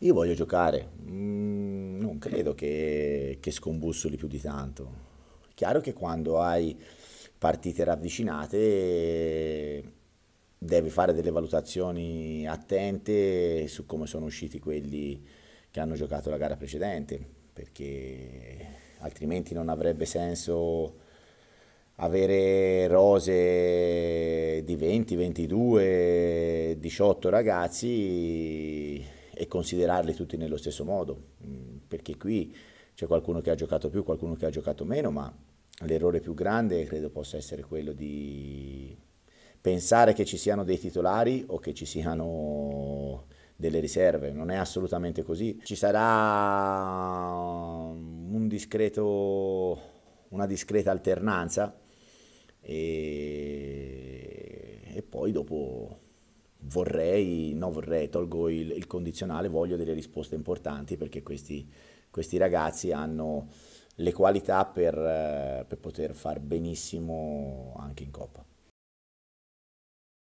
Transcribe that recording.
Io voglio giocare, mm, non credo che, che scombussoli più di tanto. Chiaro che quando hai partite ravvicinate devi fare delle valutazioni attente su come sono usciti quelli che hanno giocato la gara precedente, perché altrimenti non avrebbe senso avere rose di 20, 22, 18 ragazzi e considerarli tutti nello stesso modo, mm, perché qui c'è qualcuno che ha giocato più, qualcuno che ha giocato meno, ma l'errore più grande credo possa essere quello di pensare che ci siano dei titolari o che ci siano delle riserve, non è assolutamente così. Ci sarà un discreto, una discreta alternanza e, e poi dopo vorrei, no vorrei, tolgo il, il, condizionale, voglio delle risposte importanti perché questi, questi ragazzi hanno le qualità per, eh, per poter far benissimo anche in Coppa.